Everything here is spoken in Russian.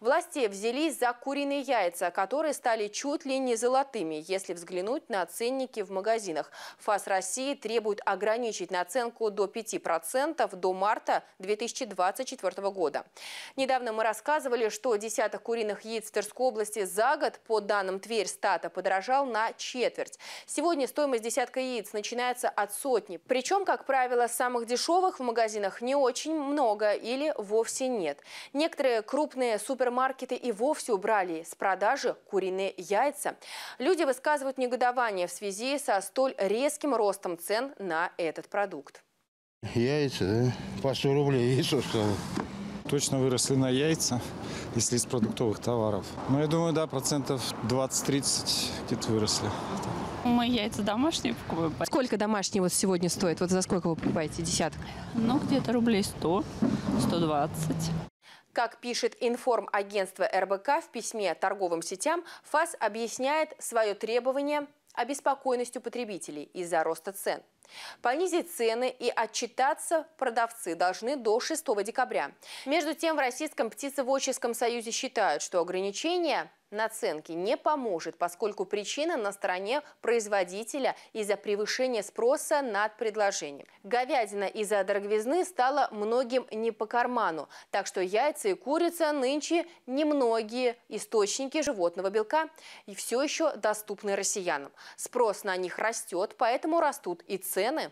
Власти взялись за куриные яйца, которые стали чуть ли не золотыми, если взглянуть на ценники в магазинах. ФАС России требует ограничить наценку до 5% до марта 2024 года. Недавно мы рассказывали, что десяток куриных яиц в Тверской области за год, по данным Тверь стата, подорожал на четверть. Сегодня стоимость десятка яиц начинается от сотни. Причем, как правило, самых дешевых в магазинах не очень много или вовсе нет. Некоторые крупные супер супермаркеты и вовсе убрали с продажи куриные яйца. Люди высказывают негодование в связи со столь резким ростом цен на этот продукт. Яйца, да? По 100 рублей яйцо стало. Точно выросли на яйца, если из продуктовых товаров. Ну, я думаю, да, процентов 20-30 где-то выросли. Мы яйца домашние покупаем. Сколько домашние вот сегодня стоит? Вот за сколько вы покупаете? Десяток? Ну, где-то рублей 100, 120. Как пишет информагентство РБК в письме торговым сетям, ФАС объясняет свое требование обеспокоенностью потребителей из-за роста цен. Понизить цены и отчитаться продавцы должны до 6 декабря. Между тем, в Российском птицеводческом союзе считают, что ограничения наценки не поможет, поскольку причина на стороне производителя из-за превышения спроса над предложением. Говядина из-за дороговизны стала многим не по карману, так что яйца и курица нынче немногие источники животного белка и все еще доступны россиянам. Спрос на них растет, поэтому растут и цены.